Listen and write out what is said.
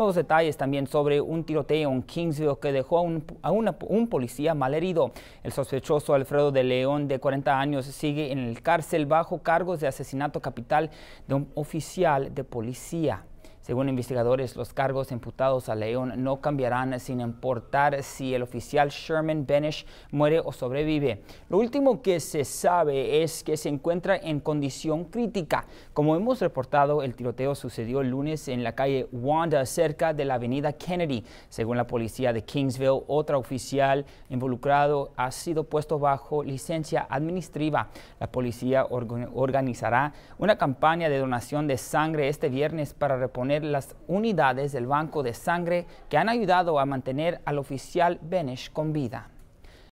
Nuevos detalles también sobre un tiroteo en Kingsville que dejó a un, un policía malherido. El sospechoso Alfredo de León, de 40 años, sigue en el cárcel bajo cargos de asesinato capital de un oficial de policía. Según investigadores, los cargos imputados a León no cambiarán sin importar si el oficial Sherman Benish muere o sobrevive. Lo último que se sabe es que se encuentra en condición crítica. Como hemos reportado, el tiroteo sucedió el lunes en la calle Wanda, cerca de la avenida Kennedy. Según la policía de Kingsville, otra oficial involucrado ha sido puesto bajo licencia administrativa. La policía organizará una campaña de donación de sangre este viernes para reponer las unidades del banco de sangre que han ayudado a mantener al oficial Benesh con vida.